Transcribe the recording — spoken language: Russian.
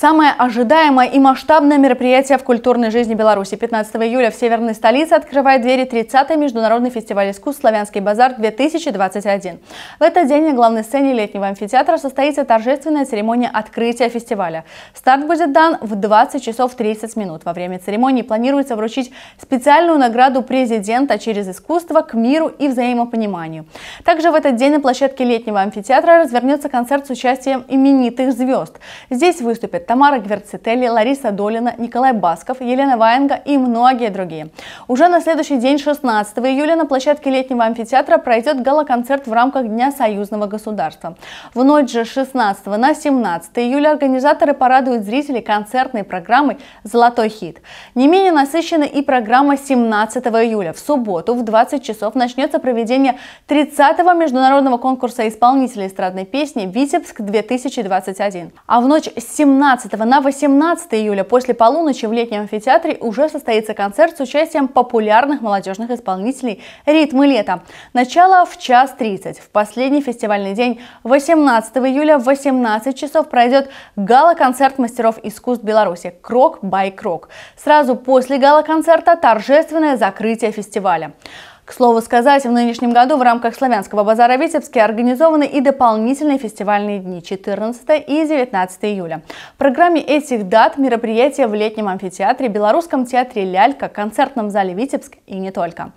Самое ожидаемое и масштабное мероприятие в культурной жизни Беларуси. 15 июля в северной столице открывает двери 30-й международный фестиваль искусств «Славянский базар-2021». В этот день на главной сцене летнего амфитеатра состоится торжественная церемония открытия фестиваля. Старт будет дан в 20 часов 30 минут. Во время церемонии планируется вручить специальную награду президента через искусство к миру и взаимопониманию. Также в этот день на площадке летнего амфитеатра развернется концерт с участием именитых звезд. Здесь выступят Тамара Гверцетели, Лариса Долина, Николай Басков, Елена Ваенга и многие другие. Уже на следующий день, 16 июля, на площадке летнего амфитеатра пройдет гала-концерт в рамках Дня союзного государства. В ночь же 16 на 17 июля организаторы порадуют зрителей концертной программой «Золотой хит». Не менее насыщена и программа 17 июля. В субботу в 20 часов начнется проведение 30-го международного конкурса исполнителей эстрадной песни «Витебск-2021». А в ночь 17 15 на 18 июля после полуночи в летнем амфитеатре уже состоится концерт с участием популярных молодежных исполнителей «Ритмы лета». Начало в час 30. В последний фестивальный день 18 июля в 18 часов пройдет гала-концерт мастеров искусств Беларуси «Крок бай Крок». Сразу после гала-концерта торжественное закрытие фестиваля. К слову сказать, в нынешнем году в рамках Славянского базара в Витебске организованы и дополнительные фестивальные дни 14 и 19 июля. В программе этих дат мероприятия в летнем амфитеатре, Белорусском театре «Лялька», концертном зале «Витебск» и не только.